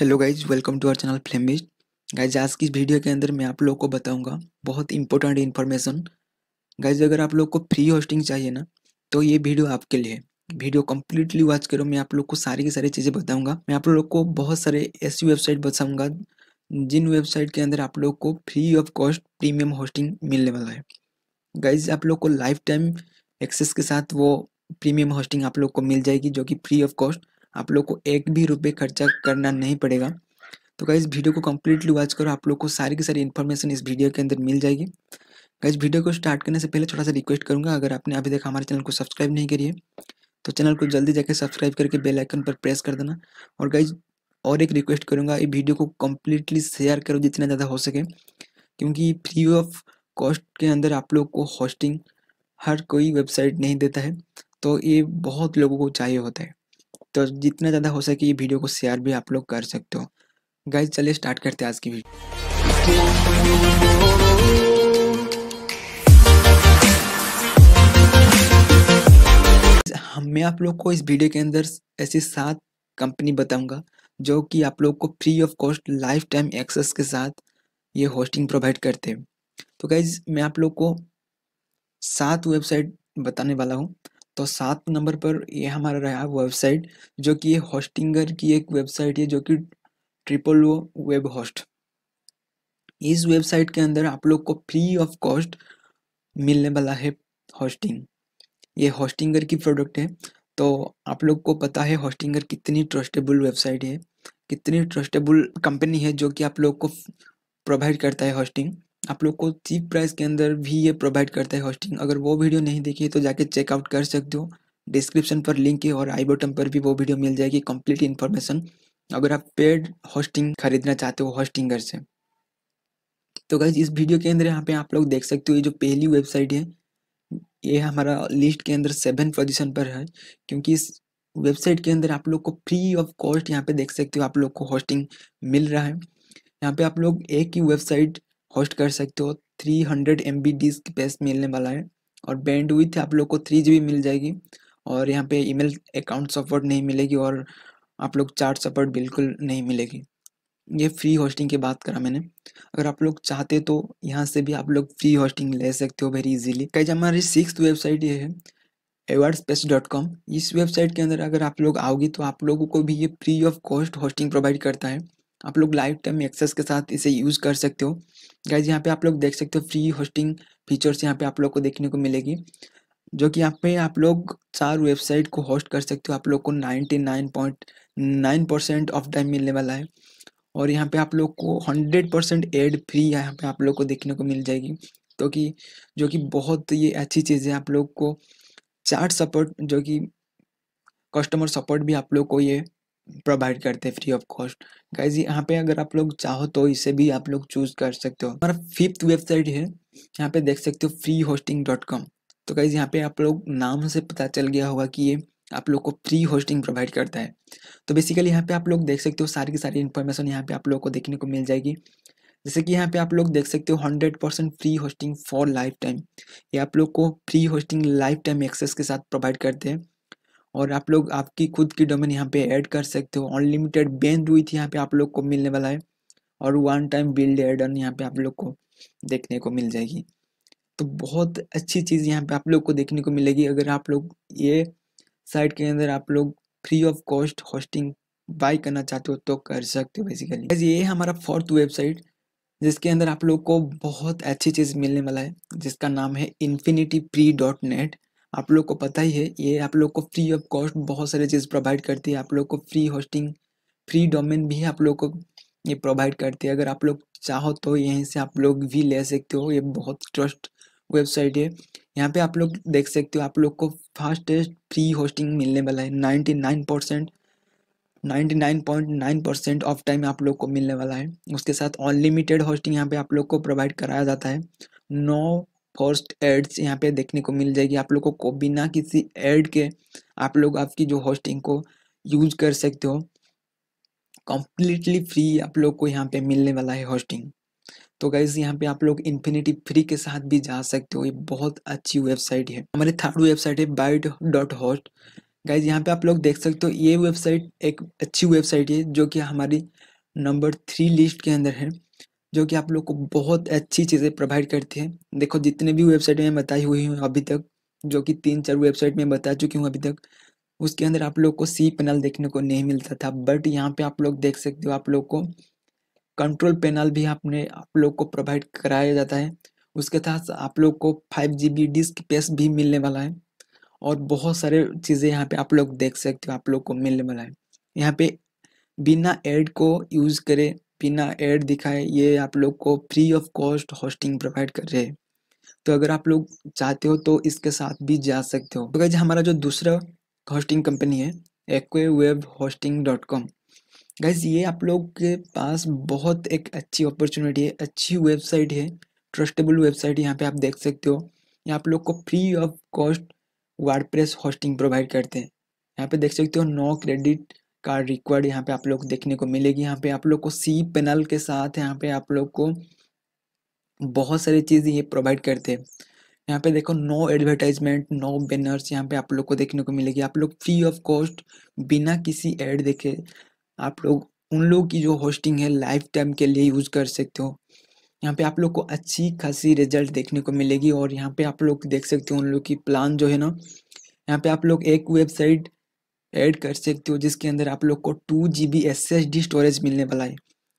hello guys welcome to our channel फ्लेमिज guys आज की इस वीडियो के अंदर मैं आप लोग को बताऊंगा बहुत इंपॉर्टेंट इन्फॉर्मेशन गाइज अगर आप लोग को फ्री होस्टिंग चाहिए ना तो ये वीडियो आपके लिए वीडियो कम्प्लीटली वॉच करो मैं आप लोग को सारी की सारी चीज़ें बताऊंगा मैं आप लोग को बहुत सारे ऐसी वेबसाइट बताऊँगा जिन वेबसाइट के अंदर आप लोग को free of cost premium hosting मिलने वाला है गाइज आप लोग को लाइफ टाइम एक्सेस के साथ वो प्रीमियम होस्टिंग आप लोग को मिल जाएगी जो कि फ्री ऑफ कॉस्ट आप लोग को एक भी रुपये खर्चा करना नहीं पड़ेगा तो गाइज वीडियो को कम्प्लीटली वॉच करो आप लोग को सारी की सारी इन्फॉर्मेशन इस वीडियो के अंदर मिल जाएगी गाइज वीडियो को स्टार्ट करने से पहले थोड़ा सा रिक्वेस्ट करूंगा अगर आपने अभी तक हमारे चैनल को सब्सक्राइब नहीं करिए तो चैनल को जल्दी जाकर सब्सक्राइब करके बेल आइकन पर प्रेस कर देना और गाइज और एक रिक्वेस्ट करूंगा ये वीडियो को कम्प्लीटली शेयर करो जितना ज़्यादा हो सके क्योंकि फ्री ऑफ कॉस्ट के अंदर आप लोग को होस्टिंग हर कोई वेबसाइट नहीं देता है तो ये बहुत लोगों को चाहिए होता है तो जितना ज़्यादा हो सके ये वीडियो को शेयर भी आप लोग कर सकते हो गाइज चलिए स्टार्ट करते हैं आज की वीडियो मैं आप लोग को इस वीडियो के अंदर ऐसी सात कंपनी बताऊंगा जो कि आप लोग को free of cost lifetime access के साथ ये होस्टिंग प्रोवाइड करते हैं तो गाइज मैं आप लोग को सात वेबसाइट बताने वाला हूँ तो सात नंबर पर ये हमारा रहा वेबसाइट जो कि ये होस्टिंगर की एक वेबसाइट है जो कि ट्रिपल वो वेब होस्ट इस वेबसाइट के अंदर आप लोग को फ्री ऑफ कॉस्ट मिलने वाला है होस्टिंग ये होस्टिंगर की प्रोडक्ट है तो आप लोग को पता है होस्टिंगर कितनी ट्रस्टेबल वेबसाइट है कितनी ट्रस्टेबल कंपनी है जो कि आप लोग को प्रोवाइड करता है होस्टिंग आप लोग को चीप प्राइस के अंदर भी ये प्रोवाइड करता है होस्टिंग अगर वो वीडियो नहीं देखी तो जाके चेकआउट कर सकते हो डिस्क्रिप्शन पर लिंक है और आई बटन पर भी वो वीडियो मिल जाएगी कंप्लीट इन्फॉर्मेशन अगर आप पेड होस्टिंग खरीदना चाहते हो होस्टिंगर से तो गाइज इस वीडियो के अंदर यहाँ पे आप लोग देख सकते हो ये जो पहली वेबसाइट है ये हमारा लिस्ट के अंदर सेवन पोजिशन पर है क्योंकि इस वेबसाइट के अंदर आप लोग को फ्री ऑफ कॉस्ट यहाँ पे देख सकते हो आप लोग को होस्टिंग मिल रहा है यहाँ पे आप लोग एक ही वेबसाइट होस्ट कर सकते हो three hundred M B disk space मिलने वाला है और बैंड विथ आप लोग को थ्री जी बी मिल जाएगी और यहाँ पे ईमेल अकाउंट सपोर्ट नहीं मिलेगी और आप लोग चार्ट सपोर्ट बिल्कुल नहीं मिलेगी ये फ्री होस्टिंग की बात करा मैंने अगर आप लोग चाहते तो यहाँ से भी आप लोग फ्री होस्टिंग ले सकते हो वेरी इजीली कैज हमारी सिक्स वेबसाइट ये है एवर्ड स्पेस डॉट कॉम इस वेबसाइट के अंदर अगर आप लोग आओगे तो आप लोगों को भी ये free of cost hosting provide करता है आप लोग लाइफ टाइम एक्सेस के साथ इसे यूज़ कर सकते हो गाइज यहाँ पे आप लोग देख सकते हो फ्री होस्टिंग फीचर्स यहाँ पे आप लोग को देखने को मिलेगी जो कि यहाँ पे आप लोग चार वेबसाइट को होस्ट कर सकते हो आप लोग को ninety nine point nine percent of time मिलने वाला है और यहाँ पे आप लोग को हंड्रेड परसेंट एड फ्री यहाँ पे आप लोग को देखने को मिल जाएगी तो कि जो कि बहुत ये अच्छी चीज़ है आप लोग को चार्ट सपोर्ट जो कि कस्टमर सपोर्ट भी आप लोग को ये प्रोवाइड करते हैं फ्री ऑफ कॉस्ट गाइज यहाँ पे अगर आप लोग चाहो तो इसे भी आप लोग चूज कर सकते हो हमारा फिफ्थ वेबसाइट है यहाँ पे देख सकते हो फ्री होस्टिंग डॉट कॉम तो गाइज यहाँ पे आप लोग नाम से पता चल गया होगा कि ये आप लोग को फ्री होस्टिंग प्रोवाइड करता है तो बेसिकली यहाँ पे आप लोग देख सकते हो सारी की सारी इन्फॉर्मेशन यहाँ पे आप लोग को देखने को मिल जाएगी जैसे कि यहाँ पे आप लोग देख सकते हो hundred percent free hosting for lifetime ये आप लोग को free hosting lifetime access के साथ प्रोवाइड करते हैं और आप लोग आपकी खुद की डोमेन यहाँ पे ऐड कर सकते हो अनलिमिटेड बैंड हुई थी यहाँ पे आप लोग को मिलने वाला है और one time build add on यहाँ पे आप लोग को देखने को मिल जाएगी तो बहुत अच्छी चीज़ यहाँ पे आप लोग को देखने को मिलेगी अगर आप लोग ये साइट के अंदर आप लोग free of cost hosting buy करना चाहते हो तो कर सकते हो बेसिकली ये हमारा फोर्थ वेबसाइट जिसके अंदर आप लोग को बहुत अच्छी चीज़ मिलने वाला है जिसका नाम है इन्फिनिटी प्री डॉट नेट आप लोग को पता ही है ये आप लोग को फ्री ऑफ कॉस्ट बहुत सारे चीज़ प्रोवाइड करती है आप लोग को फ्री होस्टिंग फ्री डोमेन भी आप लोग को ये प्रोवाइड करती है अगर आप लोग चाहो तो यहीं से आप लोग भी ले सकते हो ये बहुत ट्रस्ट वेबसाइट है यहाँ पे आप लोग देख सकते हो आप लोग को फास्टेस्ट फ्री होस्टिंग मिलने वाला है ninety nine percent ninety nine point nine percent of time आप लोग को मिलने वाला है उसके साथ अनलिमिटेड होस्टिंग यहाँ पे आप लोग को प्रोवाइड कराया जाता है नौ फर्स्ट एड्स यहाँ पे देखने को मिल जाएगी आप लोग को बिना किसी एड के आप लोग आपकी जो होस्टिंग को यूज कर सकते हो कम्प्लीटली फ्री आप लोग को यहाँ पे मिलने वाला है होस्टिंग तो गाइज यहाँ पे आप लोग इन्फिनिटी फ्री के साथ भी जा सकते हो ये बहुत अच्छी वेबसाइट है हमारी थर्ड वेबसाइट है बाइट डॉट होस्ट गाइज यहाँ पे आप लोग देख सकते हो ये वेबसाइट एक अच्छी वेबसाइट है जो कि हमारी नंबर थ्री लिस्ट के अंदर है जो कि आप लोग को बहुत अच्छी चीज़ें प्रोवाइड करती है देखो जितने भी वेबसाइट में बताई हुई हूँ अभी तक जो कि तीन चार वेबसाइट में बता चुकी हूँ अभी तक उसके अंदर आप लोग को सी पैनल देखने को नहीं मिलता था बट यहाँ पे आप लोग देख सकते हो आप लोग को कंट्रोल पैनल भी आपने आप लोग को प्रोवाइड कराया जाता है उसके साथ आप लोग को five G B disk space भी मिलने वाला है और बहुत सारे चीज़ें यहाँ पे आप लोग देख सकते हो आप लोग को मिलने वाला है यहाँ पे बिना एड को यूज़ करे बिना एड दिखाए ये आप लोग को free of cost hosting provide कर रहे हैं तो अगर आप लोग चाहते हो तो इसके साथ भी जा सकते हो तो गाइज हमारा जो दूसरा होस्टिंग कंपनी है एक्वे web hosting dot com guys ये आप लोग के पास बहुत एक अच्छी अपॉर्चुनिटी है अच्छी वेबसाइट है ट्रस्टेबल वेबसाइट यहाँ पे आप देख सकते हो ये आप लोग को free of cost WordPress hosting provide करते हैं यहाँ पे देख सकते हो नो क्रेडिट कार्ड रिक्वायर्ड यहाँ पे आप लोग देखने को मिलेगी यहाँ पे आप लोग को सी पेनल के साथ यहाँ पे आप लोग को बहुत सारी चीज़ें ये प्रोवाइड करते हैं यहाँ पे देखो नो एडवर्टाइजमेंट नो बैनर्स यहाँ पे आप लोग को देखने को मिलेगी आप लोग फ्री ऑफ कॉस्ट बिना किसी एड देखे आप लोग उन लोग की जो होस्टिंग है लाइफ टाइम के लिए यूज़ कर सकते हो यहाँ पे आप लोग को अच्छी खासी रिजल्ट देखने को मिलेगी और यहाँ पे आप लोग देख सकते हो उन लोग की प्लान जो है ना यहाँ पे आप लोग एक वेबसाइट ऐड कर सकते हो जिसके अंदर आप लोग को two G B S S D storage मिलने वाला है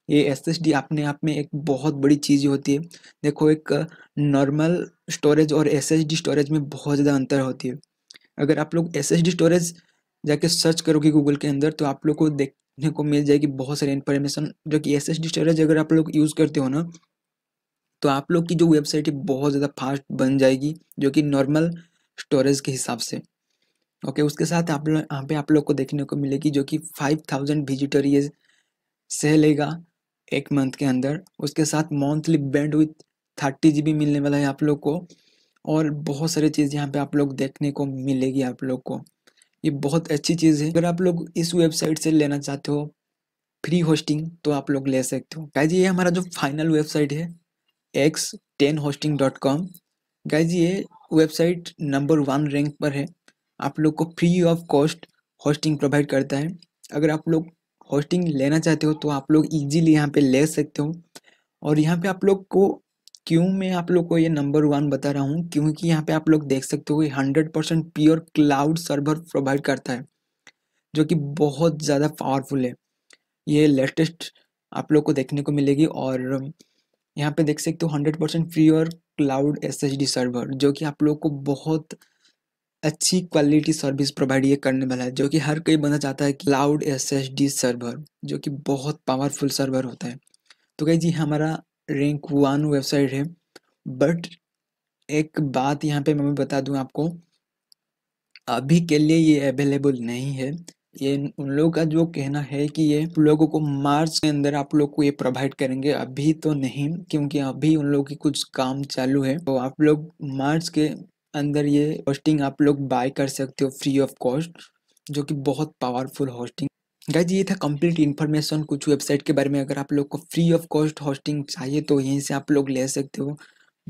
ये एस एस डी अपने आप में एक बहुत बड़ी चीज़ होती है देखो एक नॉर्मल स्टोरेज और एस एस डी स्टोरेज में बहुत ज़्यादा अंतर होती है अगर आप लोग एस एस डी स्टोरेज जाके सर्च करोगे गूगल के अंदर तो आप लोग को देखने को मिल जाएगी बहुत सारी इन्फॉर्मेशन जो कि एस एस डी स्टोरेज अगर आप लोग यूज़ करते हो ना तो आप लोग की जो वेबसाइट है बहुत ज़्यादा फास्ट बन जाएगी जो कि नॉर्मल स्टोरेज के हिसाब से ओके उसके साथ आप लोग यहाँ पे आप लोग को देखने को मिलेगी जो कि फाइव थाउजेंड विजिटर ये सह लेगा एक मंथ के अंदर उसके साथ monthly bandwidth thirty G मिलने वाला है आप लोग को और बहुत सारी चीज़ यहाँ पे आप लोग देखने को मिलेगी आप लोग को ये बहुत अच्छी चीज़ है अगर आप लोग इस वेबसाइट से लेना चाहते हो फ्री होस्टिंग तो आप लोग ले सकते हो गाइज ये हमारा जो फाइनल वेबसाइट है X ten hosting dot com ये वेबसाइट नंबर वन रैंक पर है आप लोग को free of cost hosting provide करता है अगर आप लोग होस्टिंग लेना चाहते हो तो आप लोग इजीली यहाँ पे ले सकते हो और यहाँ पे आप लोग को क्यों मैं आप लोग को ये नंबर वन बता रहा हूँ क्योंकि यहाँ पे आप लोग देख सकते हो hundred percent pure cloud server provide करता है जो कि बहुत ज़्यादा पावरफुल है ये लेटेस्ट आप लोग को देखने को मिलेगी और यहाँ पे देख सकते हो hundred percent pure cloud S server जो कि आप लोग को बहुत अच्छी क्वालिटी सर्विस प्रोवाइड ये करने वाला है जो कि हर कोई बंदा चाहता है cloud S S D server जो कि बहुत पावरफुल सर्वर होता है तो कहीं जी हमारा रैंक वन वेबसाइट है बट एक बात यहाँ पे मैं बता दूँ आपको अभी के लिए ये अवेलेबल नहीं है ये उन लोगों का जो कहना है कि ये लोगों को मार्च के अंदर आप लोग को ये प्रोवाइड करेंगे अभी तो नहीं क्योंकि अभी उन लोगों की कुछ काम चालू है तो आप लोग मार्च के अंदर ये होस्टिंग आप लोग बाय कर सकते हो फ्री ऑफ कॉस्ट जो कि बहुत पावरफुल होस्टिंग गाइज ये था कंप्लीट इन्फॉर्मेशन कुछ वेबसाइट के बारे में अगर आप लोग को फ्री ऑफ कॉस्ट होस्टिंग चाहिए तो यहीं से आप लोग ले सकते हो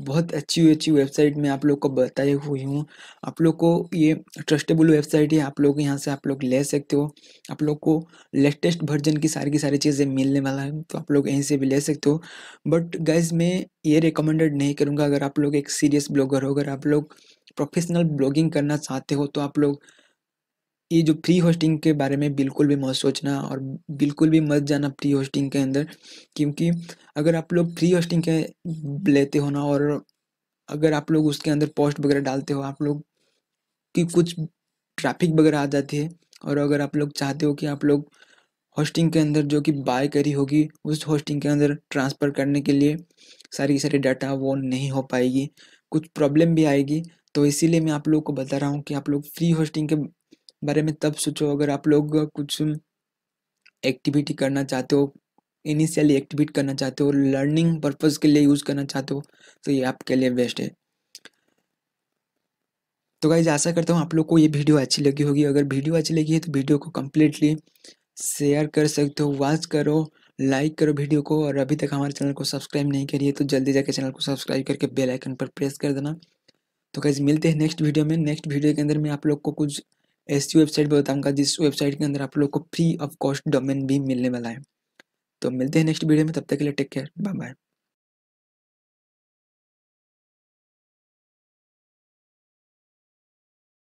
बहुत अच्छी अच्छी वेबसाइट में आप लोग को बताए हुई हूँ आप लोग को ये ट्रस्टेबल वेबसाइट है आप लोग यहाँ से आप लोग ले सकते हो आप लोग को लेटेस्ट वर्जन की सारी की सारी चीज़ें मिलने वाला है तो आप लोग यहीं से भी ले सकते हो बट गाइज मैं ये रिकमेंडेड नहीं करूँगा अगर आप लोग एक सीरियस ब्लॉगर हो अगर आप लोग प्रोफेशनल ब्लॉगिंग करना चाहते हो तो आप लोग ये जो फ्री होस्टिंग के बारे में बिल्कुल भी मत सोचना और बिल्कुल भी मत जाना फ्री होस्टिंग के अंदर क्योंकि अगर आप लोग फ्री होस्टिंग के लेते हो ना और अगर आप लोग उसके अंदर पोस्ट वगैरह डालते हो आप लोग की कुछ ट्रैफिक वगैरह आ जाती है और अगर आप लोग चाहते हो कि आप लोग होस्टिंग के अंदर जो कि बाय करी होगी उस होस्टिंग के अंदर ट्रांसफ़र करने के लिए सारी की सारी डाटा वो नहीं हो पाएगी कुछ प्रॉब्लम भी आएगी तो इसीलिए मैं आप लोग को बता रहा हूँ कि आप लोग फ्री होस्टिंग के बारे में तब सोचो अगर आप लोग कुछ एक्टिविटी करना चाहते हो इनिशियली एक्टिविट करना चाहते हो लर्निंग पर्पज़ के लिए यूज़ करना चाहते हो तो ये आपके लिए बेस्ट है तो गाइज आशा करता हूँ आप लोग को ये वीडियो अच्छी लगी होगी अगर वीडियो अच्छी लगी है तो वीडियो को कम्प्लीटली शेयर कर सकते हो वॉच करो लाइक करो वीडियो को और अभी तक हमारे चैनल को सब्सक्राइब नहीं करिए तो जल्दी जाकर चैनल को सब्सक्राइब करके बेल आइकन पर प्रेस कर देना तो गाइज मिलते हैं नेक्स्ट वीडियो में नेक्स्ट वीडियो के अंदर मैं आप लोग को कुछ ऐसी वेबसाइट भी बताऊँगा जिस वेबसाइट के अंदर आप लोग को फ्री ऑफ कॉस्ट डोमेन भी मिलने वाला है तो मिलते हैं नेक्स्ट वीडियो में तब तक के लिए टेक केयर बाय बाय